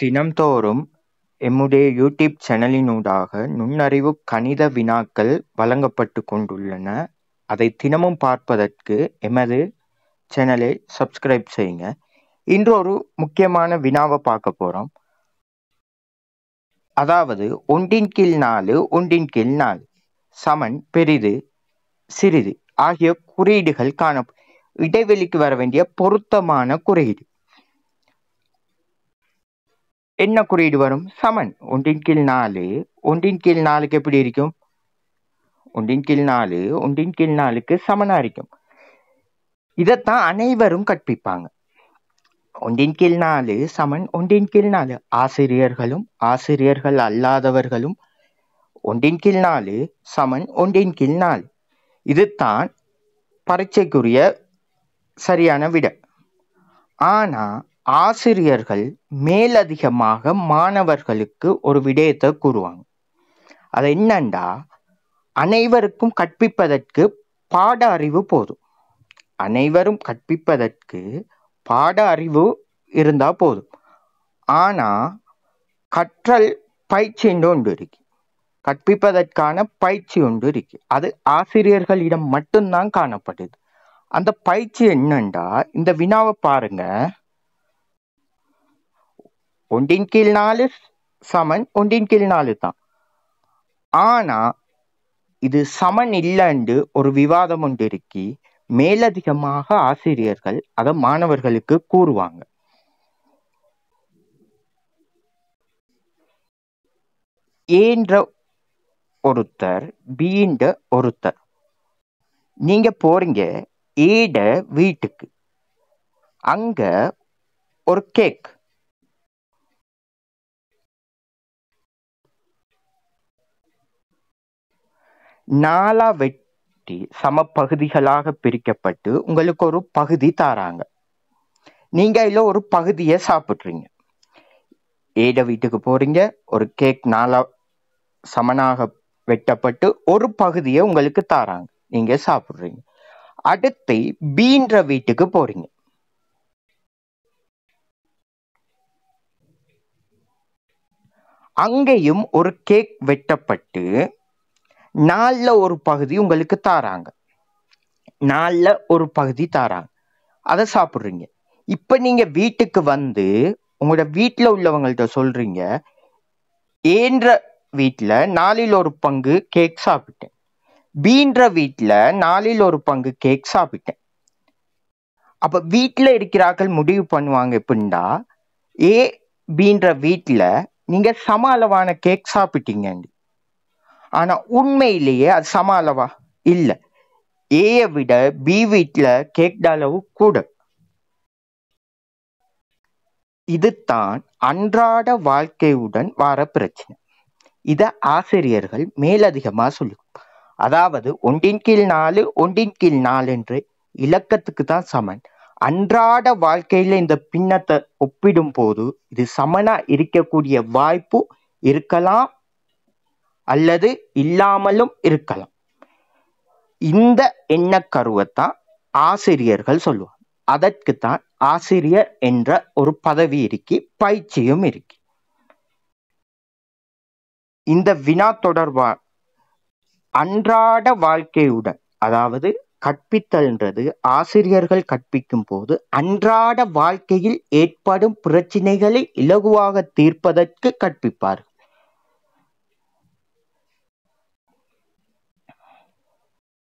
தினம்தோறும் எம்முடைய யூடியூப் சேனலினூடாக நுண்ணறிவு கணித வினாக்கள் வழங்கப்பட்டு கொண்டுள்ளன. அதை தினமும் பார்ப்பதற்கு எமது சேனலை சப்ஸ்கிரைப் செய்யுங்க. இன்று ஒரு முக்கியமான வினாவை பார்க்க போறோம். அதாவது ஒன்றின் கீழ் நாலு ஒன்றின் கீழ் நாலு சமன் பெரிது சிறிது ஆகிய குறியீடுகள் காணப்படும் இடைவெளிக்கு வர வேண்டிய பொருத்தமான குறியீடு என்ன குறியீடு வரும் சமன் ஒன்றின் கீழ் நாலு ஒன்றின் கீழ் நாலுக்கு எப்படி இருக்கும் ஒன்றின் கீழ் நாலு ஒன்றின் கீழ் நாலுக்கு சமனா இருக்கும் இதைத்தான் அனைவரும் கற்பிப்பாங்க ஒன்றின் கீழ் நாலு சமன் ஒன்றின் கீழ் நாலு ஆசிரியர்களும் ஆசிரியர்கள் அல்லாதவர்களும் ஒன்றின் கீழ் நாலு சமன் ஒன்றின் கீழ் நாலு இதுதான் பரீட்சைக்குரிய சரியான விட ஆனா ஆசிரியர்கள் மேலதிகமாக மாணவர்களுக்கு ஒரு விடயத்தை கூறுவாங்க அது என்னண்டா அனைவருக்கும் கற்பிப்பதற்கு பாட அறிவு போதும் அனைவரும் கற்பிப்பதற்கு பாட அறிவு இருந்தால் போதும் ஆனால் கற்றல் பயிற்சி என்று ஒன்று இருக்கு கற்பிப்பதற்கான பயிற்சி ஒன்று இருக்கு அது ஆசிரியர்களிடம் மட்டும்தான் காணப்படுது அந்த பயிற்சி என்னண்டா இந்த வினாவை பாருங்கள் ஒன்றின் கீழ் நாலு சமன் ஒன்றின் கீழ் நாலு தான் ஆனா இது சமன் இல்லைன்னு ஒரு விவாதம் ஒன்று இருக்கி மேலதிகமாக ஆசிரியர்கள் அதை மாணவர்களுக்கு கூறுவாங்க ஏன்ற ஒருத்தர் பீன்ற ஒருத்தர் நீங்க போறீங்க ஏட வீட்டுக்கு அங்க ஒரு கேக் நாலா வெட்டி சம பகுதிகளாக பிரிக்கப்பட்டு உங்களுக்கு ஒரு பகுதி தாராங்க நீங்க இதுல ஒரு பகுதியை சாப்பிட்றீங்க ஏட வீட்டுக்கு போறீங்க ஒரு கேக் நாலா சமனாக வெட்டப்பட்டு ஒரு பகுதியை உங்களுக்கு தாராங்க நீங்க சாப்பிட்றீங்க அடுத்து பீன்ற வீட்டுக்கு போறீங்க அங்கேயும் ஒரு கேக் வெட்டப்பட்டு நாளில் ஒரு பகுதி உங்களுக்கு தாராங்க நாளில் ஒரு பகுதி தாராங்க அதை சாப்பிட்றீங்க இப்போ நீங்கள் வீட்டுக்கு வந்து உங்களோட வீட்டில் உள்ளவங்கள்ட்ட சொல்கிறீங்க ஏன்ற வீட்டில் நாளில் ஒரு பங்கு கேக் சாப்பிட்டேன் பீன்ற வீட்டில் நாளில் ஒரு பங்கு கேக் சாப்பிட்டேன் அப்போ வீட்டில் இருக்கிறார்கள் முடிவு பண்ணுவாங்க எப்படின்னா ஏ பீன்ற வீட்டில் நீங்கள் சம அளவான கேக் சாப்பிட்டீங்க ஆனா உண்மையிலேயே அது சம அளவா இல்லை ஏயை விட பி வீட்ல கேட்ட அளவு கூட இதுதான் அன்றாட வாழ்க்கையுடன் வர பிரச்சனை இத ஆசிரியர்கள் மேலதிகமா சொல்லும் அதாவது ஒன்றின் கீழ் நாலு ஒன்றின் கீழ் நாலு என்று இலக்கத்துக்கு தான் சமன் அன்றாட வாழ்க்கையில இந்த பின்னத்தை ஒப்பிடும் போது இது சமனா இருக்கக்கூடிய வாய்ப்பு இருக்கலாம் அல்லது இல்லாமலும் இருக்கலாம் இந்த எண்ணக்கருவை தான் ஆசிரியர்கள் சொல்லுவாங்க அதற்கு தான் ஆசிரியர் என்ற ஒரு பதவி இருக்கு பயிற்சியும் இருக்கு இந்த வினா தொடர்பா அன்றாட வாழ்க்கையுடன் அதாவது கற்பித்தல்ன்றது ஆசிரியர்கள் கற்பிக்கும் போது அன்றாட வாழ்க்கையில் ஏற்படும் பிரச்சினைகளை இலகுவாக தீர்ப்பதற்கு கற்பிப்பார்கள்